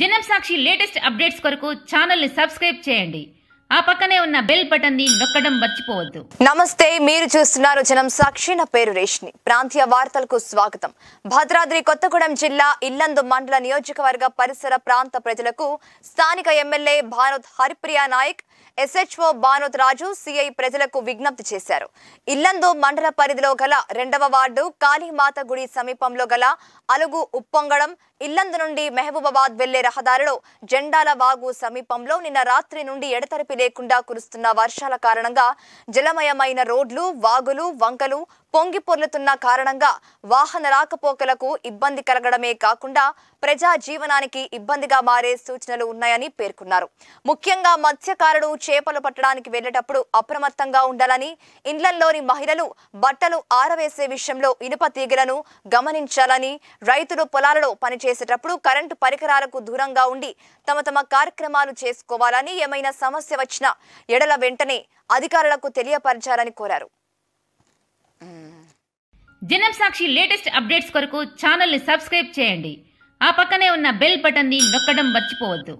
జనం సాక్షి latest updates కొరకు ఛానల్ని సబ్స్క్రైబ్ చేయండి ఆ పక్కనే ఉన్న బెల్ బటన్ ని నొక్కడం మర్చిపోవద్దు నమస్తే మీరు చూస్తున్నారు జనం సాక్షి నా పేరు రేష్ని ప్రాంతీయ వార్తలకు స్వాగతం భద్రాద్రి కొత్తగూడెం జిల్లా ఇల్లందు మండల నియోజకవర్గ పరిసర ప్రాంత ప్రజలకు స్థానిక MLA Banoth Haripriya Nayak SHO Banoth Raju CI ప్రజలకు విజ్ఞప్తి చేశారు ఇల్లందు మండల పరిధిలో గల రెండవ వార్డు కాళీమాత గుడి సమీపంలో గల అలుగు ఉప్పొంగడం ఇల్లందు నుండి మహబూబాబాద్ వెళ్లే రహదారిలో జెండాల వాగు సమీపంలో నిన్న రాత్రి నుండి ఎడతెరిపి లేకుండా కురుస్తున్న వర్షాల కారణంగా జలమయమైన రోడ్లు వాగులు వంకలు పొంగి పొర్లుతున్న కారణంగా వాహన రాకపోకలకు ఇబ్బంది కలగడమే కాకుండా ప్రజా జీవనానికి ఇబ్బందిగా మారే సూచనలు ఉన్నాయని పేర్కొన్నారు ముఖ్యంగా మత్స్యకారులు చేపలు పట్టడానికి వెళ్లేటప్పుడు అప్రమత్తంగా ఉండాలని ఇండ్లలోని మహిళలు బట్టలు ఆరవేసే విషయంలో ఇనుప తీగలను గమనించాలని రైతులు పొలాలలో పనిచేసేటప్పుడు కరెంటు పరికరాలకు దూరంగా ఉండి తమ తమ కార్యక్రమాలు చేసుకోవాలని ఏమైనా సమస్య వచ్చిన ఎడల వెంటనే అధికారులకు తెలియపరచాలని కోరారు జనం సాక్షి లేటెస్ట్ అప్డేట్స్ కొరకు ఛానల్ని సబ్స్క్రైబ్ చేయండి ఆ పక్కనే ఉన్న బెల్ ని నొక్కడం మర్చిపోవద్దు